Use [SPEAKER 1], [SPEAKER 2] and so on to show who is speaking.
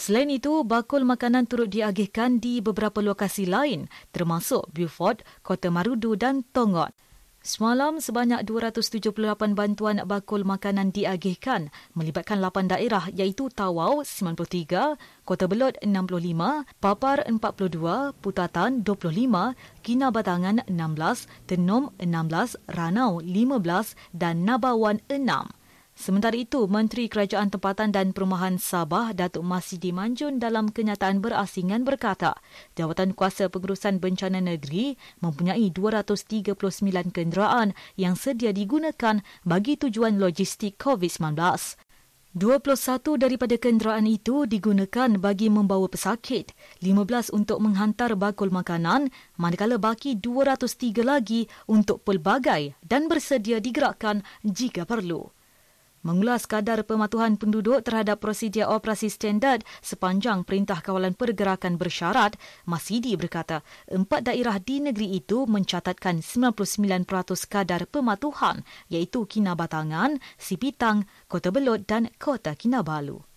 [SPEAKER 1] Selain itu, bakul makanan turut diagihkan di beberapa lokasi lain termasuk Beaufort, Kota Marudu dan Tongot. Semalam sebanyak 278 bantuan bakul makanan diagihkan melibatkan 8 daerah iaitu Tawau 93, Kota Belud 65, Papar 42, Putatan 25, Kinabatangan 16, Tenom 16, Ranau 15 dan Nabawan 6. Sementara itu, Menteri Kerajaan Tempatan dan Perumahan Sabah, Datuk Masidi Manjun dalam kenyataan berasingan berkata, Jawatan Kuasa Pengurusan Bencana Negeri mempunyai 239 kenderaan yang sedia digunakan bagi tujuan logistik COVID-19. 21 daripada kenderaan itu digunakan bagi membawa pesakit, 15 untuk menghantar bakul makanan, manakala baki 203 lagi untuk pelbagai dan bersedia digerakkan jika perlu mengulas kadar pematuhan penduduk terhadap prosedur operasi standard sepanjang Perintah Kawalan Pergerakan Bersyarat, Masidi berkata, empat daerah di negeri itu mencatatkan 99% kadar pematuhan iaitu Kinabatangan, Sipitang, Kota Belud dan Kota Kinabalu.